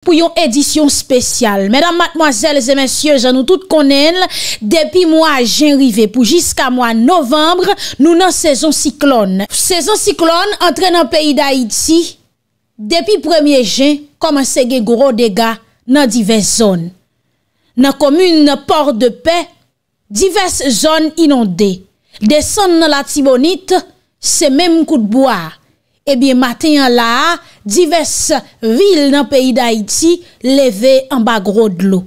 Pou yon edisyon spesyal, mèdam matmoazèles e mèsyèz an nou tout konèl, depi moua jen rive pou jiska moua novembre, nou nan sezon siklon. Sezon siklon entre nan peyi d'Haïti, depi premier jen, koman sege goro dega nan divez zon. Nan komoun nan port de pe, divez zon inondé. Deson nan la tibonite, se mèm kou d'boa. Ebyen eh maten yon la a, Dives vil nan peyi d'Haïti leve an bagro d'lo.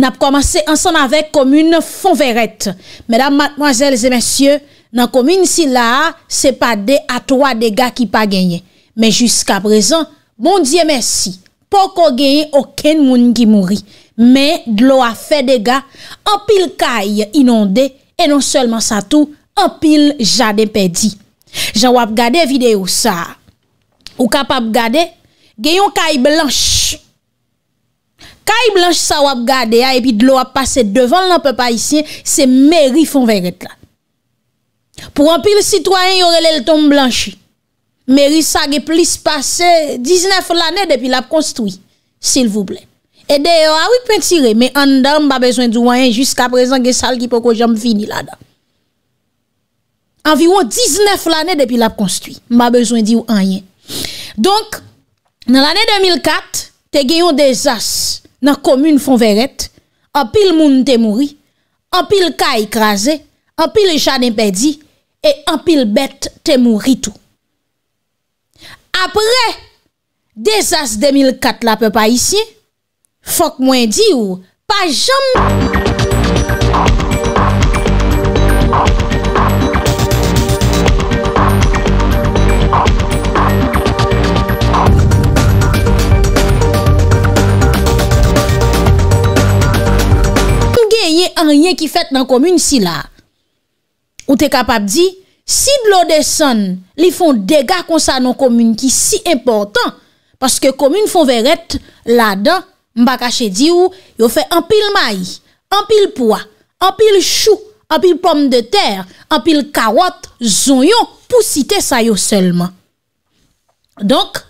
Nap komanse ansan avèk komune fonverète. Mèdam, matmoazèl, zè mèsyè, nan komune si la, se pa bon de atwa de ga ki pa genye. Mè jusqu'a prezan, moun diye mèsy, pou ko genye okèn moun ki mouri. Mè d'lo a fè de ga, an pil kay inonde, e non selman sa tou, an pil jade pedi. Jan wap gade videyo sa. Ou kap ap gade, geyon kay blanche. Kay blanche sa wap gade a, epi dlo ap pase devan, nan pe pa isye, se meri fon veret la. Pou anpil sitwayen yorele l tom blanche, meri sa ge plis pase 19 l ane depi l ap konstwi, sil vou blen. E deyo, a wik pen tire, men an dam, ba bezwen di wanyen, jiska prezen ge sal ki poko jam vini la dam. Anviron 19 l ane depi l ap konstwi, ba bezwen di wanyen. Donk, nan l'anè 2004, te genyon desas nan komoun Fonveret, anpil moun te mouri, anpil ka ikraze, anpil chan impedi, e anpil bet te mouri tou. Apre, desas 2004 la pe pa isye, fok mwen di ou, pa jom... Mwenye ki fèt nan komyne si la. Ou te kapap di, si blode son li fon dega konsa nan komyne ki si important, paske komyne fon verèt la dan, mbakache di ou, yo fè anpil may, anpil poa, anpil chou, anpil pomme de ter, anpil karot, zonyon, pou site sa yo selman. Donk,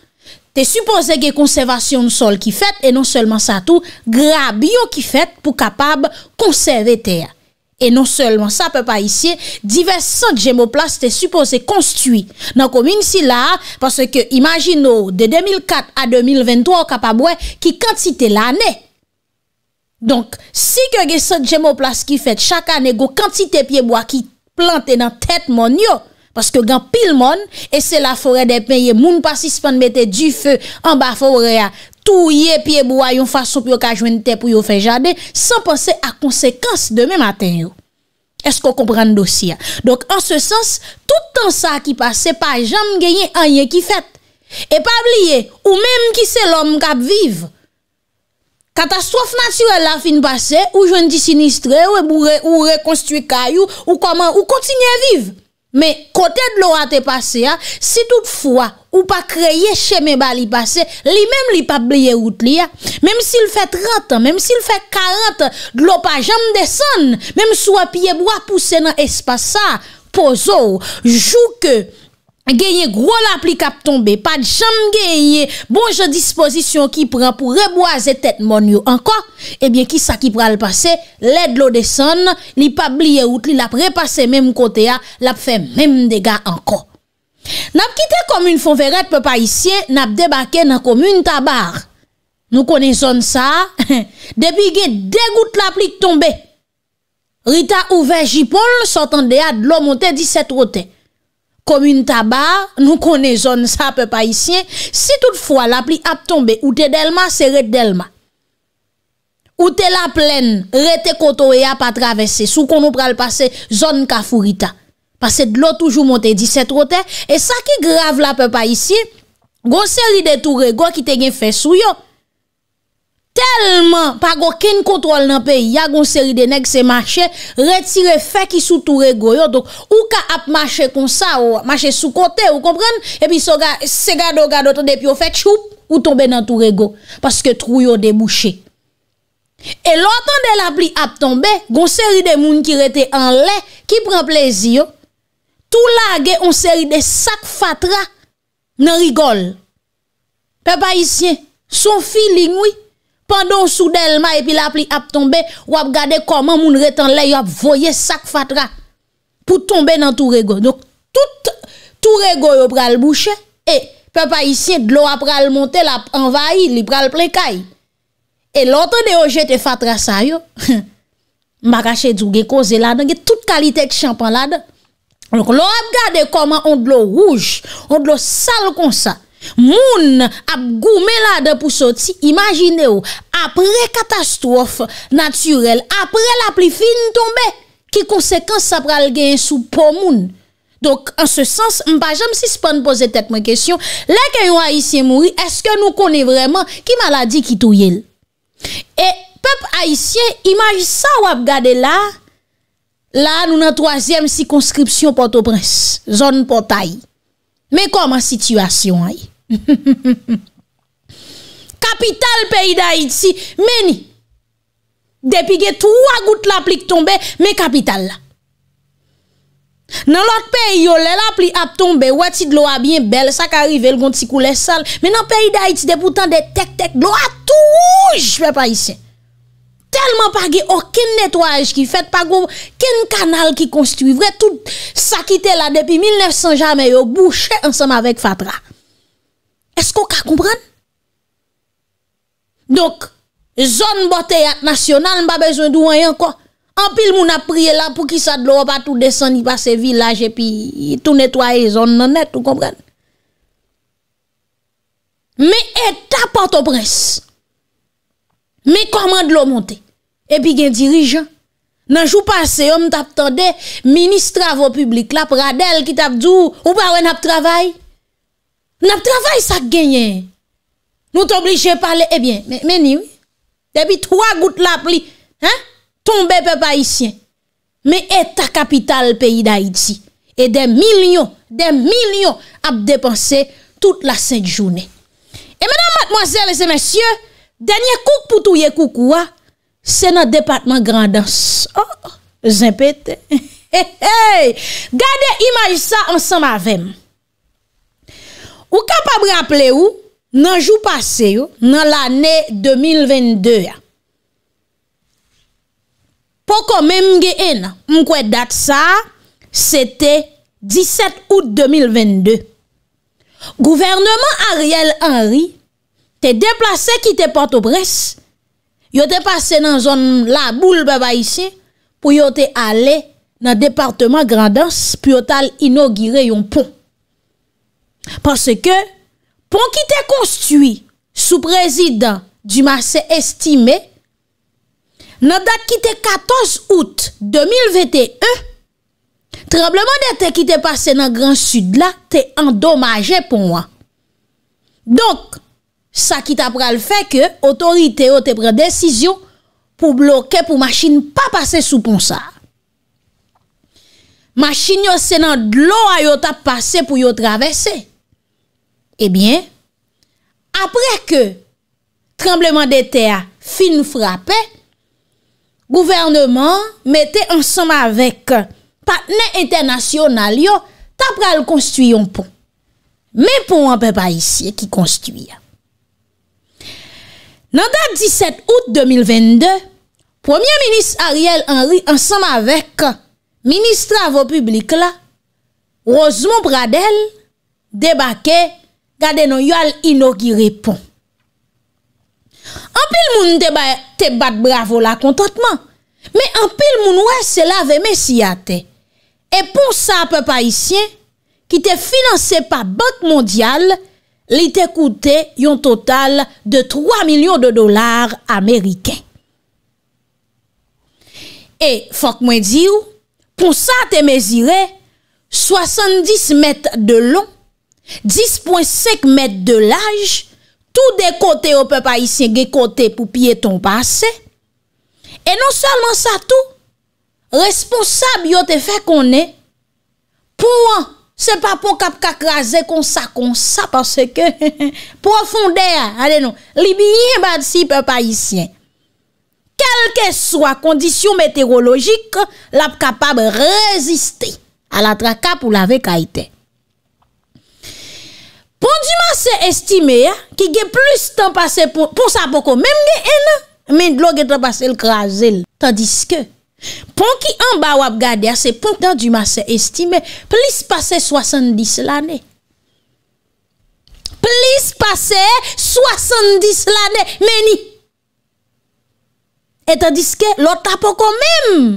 te supose ge konservasyon sol ki fet, e non selman sa tou, gra biyo ki fet pou kapab konserve ter. E non selman sa pe pa isye, divers sot jemoplas te supose konstuit. Nan komin si la, pase ke imagino de 2004 a 2023 kapab we, ki kantite la ne. Donk, si ke ge sot jemoplas ki fet, chaka ne go kantite pieboa ki plante nan tet mon yo. Paske gen pil mon, e se la fore de peye, moun pasis pan mette di fe, an ba fore a touye piye boua yon fasop yo ka jwen te pou yo fe jade, san pase a konsekans de men mater yo. Esko komprende dosi ya? Donk an se sens, toutan sa ki pase, pa jam genye anye ki fet. E pa bliye, ou menm ki se lom kap vive. Katastrof naturel la fin pase, ou jwen di sinistre, ou re konstuit kayo, ou koman, ou kontinye vive. Me kote dlo a te pase, si tout fwa, ou pa kreye che me ba li pase, li mem li pa blye out li. Mem si l fè 30, mem si l fè 40, dlo pa jam desan, mem si wap ye bwa puse nan espasa, pozo, jouke, genye gro la pli kap tombe, pad jam genye, bonje disposisyon ki pran pou reboize tet mon yo anko, ebyen ki sa ki pral pase, led lo de son, li pa blye out, li la pre pase mem kote ya, la fe mem dega anko. Nap kite komoun foun veret pe pa isye, nap debake nan komoun tabar. Nou kone zon sa, debi gen degout la pli tombe. Rita ouve jipol, sotan de ya dlo monte diset rote. Kom un taba, nou konen zon sa pe pa isye. Si toutfwa la pli ap tombe, ou te delma, se ret delma. Ou te la plen, rete koto e a pa travese. Sou kon nou pral pase zon kafurita. Pase dlo toujou monte 17 roten. E sa ki grave la pe pa isye, gonseri de toure, gwa ki te gen fesou yo, telman pa gwo ken kontrol nan peyi, ya goun seri de neg se mache, retire feki sou toure go yo, ou ka ap mache kon sa, ou mache sou kote, ou kompren, e pi se ga do ga do to depyo fech ou, ou tombe nan toure go, paske trou yo debouche. E lontan de la pli ap tombe, goun seri de moun ki rete an le, ki pren plezi yo, tou la ge goun seri de sak fatra, nan rigol. Pe pa isyen, son fili nwi, Pando sou delma epi la pli ap tombe, wap gade koman moun retan le yo ap voye sak fatra pou tombe nan tou rego. Donk tout tou rego yo pral boucher e pe pa isye dlo wap pral monte la envahi li pral plekay. E lotan de yo jete fatra sa yo, marache dzouge koze la donk, tout kalitek chanpan la donk. Donk lo wap gade koman on dlo rouj, on dlo sal kon sa. Moun ap goumelade pou soti Imagine ou Apre katastrofe naturel Apre la pli fin tombe Ki konsekans sa pral gen sou Po moun Mpa jem si se pan pose tet mwen kesyon Lè ke yon haisyen mouri Eske nou kone vreman ki maladi ki touyel E pep haisyen Imajisa ou ap gade la La nou nan troasyem Si konskripsyon porto pres Zon portay Me koman situasyon ay Kapital peyi da iti Meni Depi ge 3 gout la plik tombe Me kapital la Nan lot peyi yo Le la plik ap tombe Wati dlo a bien bel Sa ka rive l gont si koule sal Menan peyi da iti depoutan de tek tek Dlo a touj Telman pa ge oken netwaj ki fet Pa go ken kanal ki konstu Vre tout sa ki te la Depi 1900 jame yo bouchè Ansem avèk fatra Esko ka koumpran? Donk, zon boteyat nasyonal, mba bezwen doun yon kon, anpil moun ap prie la pou ki sa dlo batou desan yi pa se vilaj epi tout netwaye zon nan net, tout koumpran? Me e tapote o pres. Me koman dlo monte? Epi gen dirijan? Nan jou pase, yon tap tande, ministra vopublik, lap radel ki tap djou, ou pa wen ap travay? N ap travay sa genyen. Nou t'oblije pale, ebyen, eh meni wè. Debi 3 gout lap li, he? Tombe pe pa isyen. Me eta kapital peyi da iti. E de milyon, de milyon ap depanse tout la set jounen. E menan matmoazèl e se mèsyè, denye kouk pou touye kouk wè, se nan departman grandans. Oh, zin pet. Gade imaj sa ansan mavem. Ou kapab raple ou nan jou pase yo nan l'anè 2022 ya. Po kon men mge en, mkwè dat sa, se te 17 out 2022. Gouvernement Ariel Henry te deplase ki te pato Bres. Yo te pase nan zon la boule baba isi, pou yo te ale nan departement grandans, pou yo tal inogire yon pon. Pansè ke, pon ki te konstuy sou prezidant di ma se estime, nan dat ki te 14 out 2021, trembleman de te ki te pase nan Gran Sud la, te endomaje pou mwa. Donk, sa ki ta pral fè ke, otorite yo te pral desisyon pou bloke pou machin pa pase sou pon sa. Machin yo se nan dlo a yo ta pase pou yo travesse. Ebyen, eh apre ke trembleman de teya fin frape, gouvernement mette ansam avek patne internasyonalyon tapra l konstuyon pon. Men pon anpe pa isye ki konstuyon. Nan da 17 out 2022, Premier Ministre Ariel Henry ansam avek Ministre avopublik la, Rosemont Bradel, debake, gade nou yal ino ki repon. Anpil moun te bat bravo la kontatman, men anpil moun wè sè la ve mè siyate, e pou sa pe pa isyen, ki te finanse pa bot mondial, li te koute yon total de 3 milyon de dolar ameriken. E fok mwen diw, pou sa te mèzire 70 mète de lon 10.5 mèd de laj, tout de kote ou pe pa isyen, ge kote pou pye ton pase, e non salman sa tout, responsab yo te fe konè, pou an, se pa pou kap kak razè, kon sa, kon sa, pou an fonde a, li biye bade si pe pa isyen, kelke so a kondisyon meteorologik, la pou kapab reziste, ala tra kap ou la ve kaitè, Pon di man se estime ya, ki gen plus tan pase pou sa poko, menm gen ene, men lò gen tra pase l krasel. Tandis ke, pon ki an ba wap gade ya, se pon tan di man se estime, plus pase 70 l ane. Plus pase 70 l ane, meni. Et tandis ke, lò ta poko menm.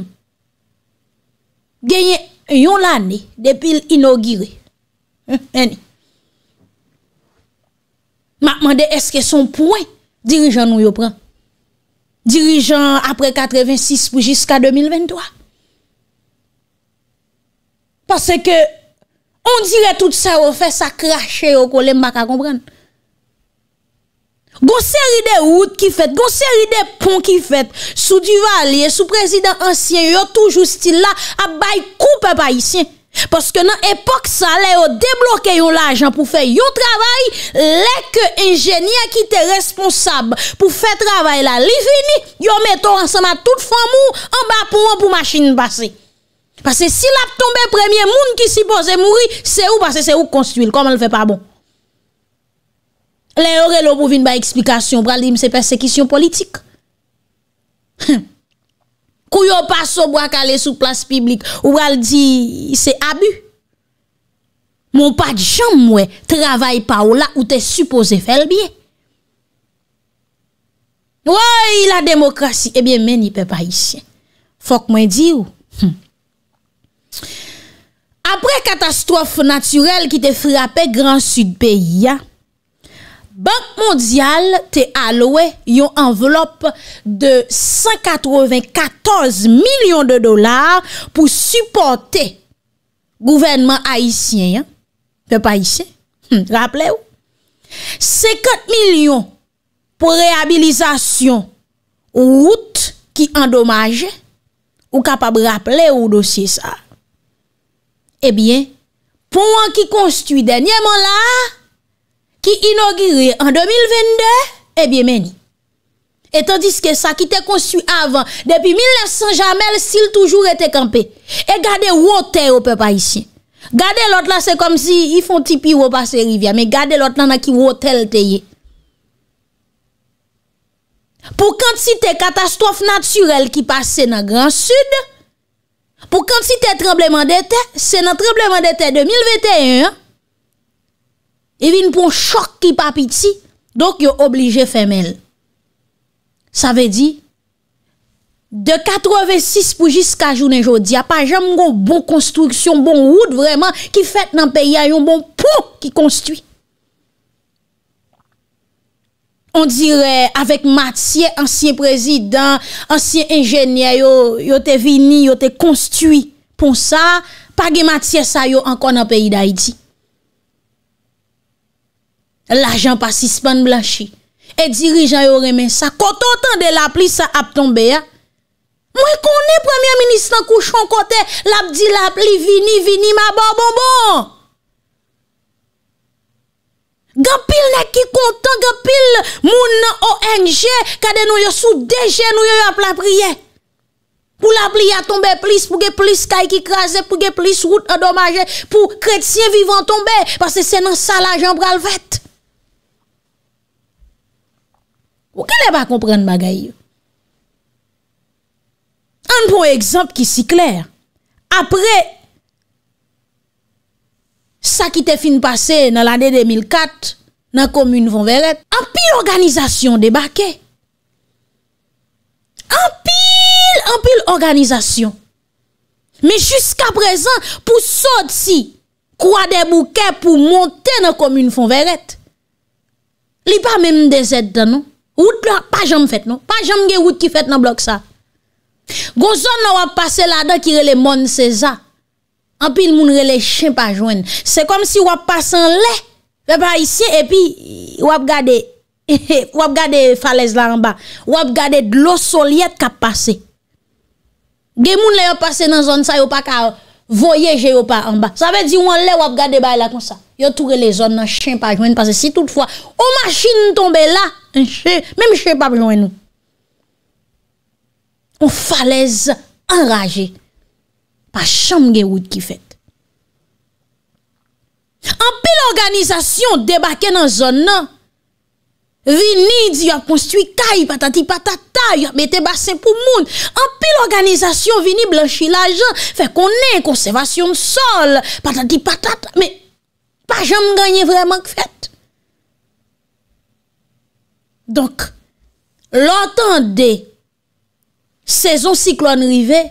Genye yon l ane, depil inogire. Meni. Makman de eske son pouen dirijan nou yo pran. Dirijan apre 86 pou jiska 2023. Pase ke on dire tout sa ou fe sa krashe yo ko lem baka kompran. Gon seri de oud ki fet, gon seri de pon ki fet, sou di valye, sou prezident ansyen yo toujou stila a bay koupe bayisyen. Paske nan epok sa, le yo debloke yon lajan pou fe yon travay, le ke enjenye ki te responsab pou fe travay la. Li fini, yo meto ansama tout famou, an ba pou an pou machini pase. Pase si la tombe premye moun ki si pose mouri, se ou pase se ou konstituil, koman le fe pa bon. Le yo relo pou vin ba eksplikasyon, pralim se persekisyon politik. Ou yo pa sobo ak ale sou plas piblik, ou al di se abu. Mon pa di chanm mwen, travay pa ou la ou te supose felbiye. Woy la demokrasi, ebyen eh meni pe pa isye. Fok mwen di ou. Hm. Apre katastrofe naturel ki te frape gran sud peyi ya, Bank Mondial te alowe yon envelop de 194 milyon de dolar pou supporte gouvenman haisyen. Fè pa haisyen, rappele ou. 50 milyon pou reabilizasyon ou route ki endomaje, ou kapab rappele ou dosye sa. Ebyen, eh pou an ki konstu denyèman la, ki inogire en 2022, e bie meni. Et tandis ke sa ki te konsu avan, depi 1900 jamel, sil toujou rete kampe. E gade wote ou pe pa isi. Gade lot la se kom si, i fon tipi wopase rivya, me gade lot la na ki wotel te ye. Po kant si te katastrof natsurel ki pase se nan Gran Sud, po kant si te trembleman de te, se nan trembleman de te 2021, E vin pou chok ki papiti, dok yo oblije femel. Sa ve di, de 86 pou jiska jounen jodi, apajan mou bon konstruksyon, bon woud vreman, ki fet nan peyi a yon bon pou ki konstwi. On dire, avek Matye, ansyen prezident, ansyen enjenye yo, yo te vini, yo te konstwi, pou sa, pagi Matye sa yo ankon nan peyi da iti. la jan pasi span blanshi, e dirijan yo remen sa, koto tan de la pli sa ap tombe ya, mwen konen premier ministan kouchon kote, la di la pli vini, vini, ma bon, bon, bon. Gapil ne ki koto, gapil moun an ONG, kade nou yo sou dejen nou yo yo ap la priye. Pou la pli ya tombe plis, pou ge plis kay ki krasen, pou ge plis route adomaje, pou kretien vivan tombe, pase se nan sa la jan pral vet. Ou ke le ba komprenn bagay yo? An pou ekzamp ki si kler. Apre, sa ki te fin pase nan l ane 2004, nan komune Fonveret, an pil organizasyon debake. An pil, an pil organizasyon. Me jiska prezant pou sot si, kwa de bouke pou monte nan komune Fonveret, li pa menm de zed dan nou. Wout la, pa jom fèt non. Pa jom ge wout ki fèt nan blok sa. Gon zon nan wap pase la da ki rele mon seza. An pi l moun rele chen pa jwen. Se kom si wap pase an le. Ve pa isi e pi wap gade. Wap gade falez la an ba. Wap gade dlo sol yet ka pase. Ge moun le wap pase nan zon sa yo pa ka voyeje yo pa an ba. Sa ve di wap le wap gade ba la kon sa. Yo toure le zon nan chen pa jwen. Si tout fwa o machine tombe la. mèm chè Pablon en nou. On falez enraje pa chanm gen wout ki fèt. An pi l'organizasyon debake nan zon nan, vini di yon konstwi kay patati patata, yon bete basen pou moun. An pi l'organizasyon vini blanchi la jan, fè konen konservasyon sol, patati patata, mèm pa chanm ganyen vreman k fèt. Donk, lantande sezon siklon rive.